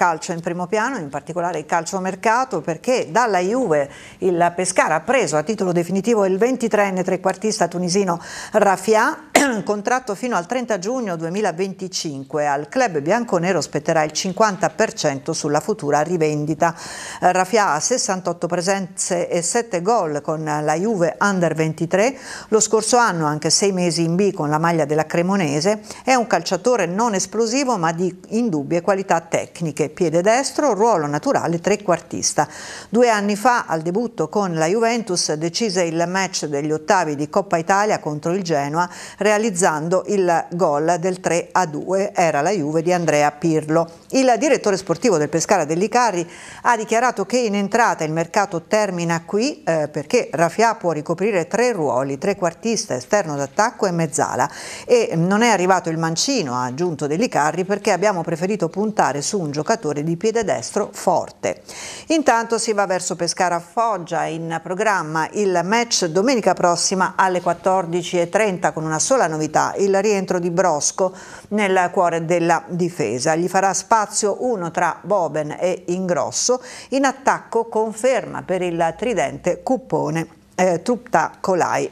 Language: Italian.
calcio in primo piano, in particolare il calciomercato, perché dalla Juve il Pescara ha preso a titolo definitivo il 23enne trequartista tunisino Rafia, contratto fino al 30 giugno 2025. Al club bianconero spetterà il 50% sulla futura rivendita. Rafia ha 68 presenze e 7 gol con la Juve Under 23, lo scorso anno anche 6 mesi in B con la maglia della Cremonese, è un calciatore non esplosivo ma di indubbie qualità tecniche piede destro, ruolo naturale trequartista. Due anni fa, al debutto con la Juventus, decise il match degli ottavi di Coppa Italia contro il Genoa, realizzando il gol del 3 a 2. Era la Juve di Andrea Pirlo. Il direttore sportivo del Pescara dell'Icari ha dichiarato che in entrata il mercato termina qui eh, perché Rafià può ricoprire tre ruoli, trequartista, esterno d'attacco e mezzala. E non è arrivato il mancino, ha aggiunto Delicarri, perché abbiamo preferito puntare su un giocatore giocatore di piede destro forte. Intanto si va verso Pescara a Foggia, in programma il match domenica prossima alle 14.30 con una sola novità, il rientro di Brosco nel cuore della difesa. Gli farà spazio uno tra Boben e Ingrosso, in attacco conferma per il tridente Cuppone. Eh, Trupta Colai.